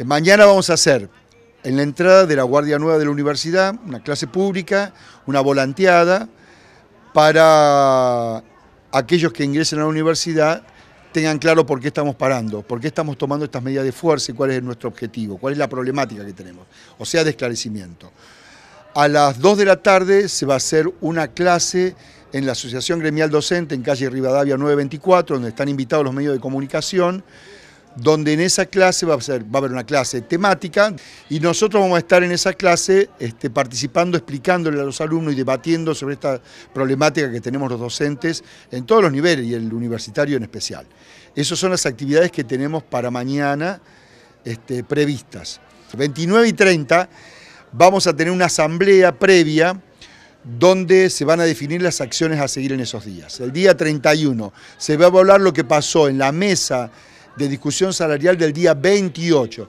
Eh, mañana vamos a hacer en la entrada de la Guardia Nueva de la Universidad una clase pública, una volanteada para aquellos que ingresen a la universidad tengan claro por qué estamos parando, por qué estamos tomando estas medidas de fuerza y cuál es nuestro objetivo, cuál es la problemática que tenemos, o sea, de esclarecimiento. A las 2 de la tarde se va a hacer una clase en la Asociación Gremial Docente en calle Rivadavia 924, donde están invitados los medios de comunicación donde en esa clase va a, ser, va a haber una clase temática y nosotros vamos a estar en esa clase este, participando, explicándole a los alumnos y debatiendo sobre esta problemática que tenemos los docentes en todos los niveles y el universitario en especial. Esas son las actividades que tenemos para mañana este, previstas. 29 y 30 vamos a tener una asamblea previa donde se van a definir las acciones a seguir en esos días. El día 31 se va a hablar lo que pasó en la mesa de discusión salarial del día 28.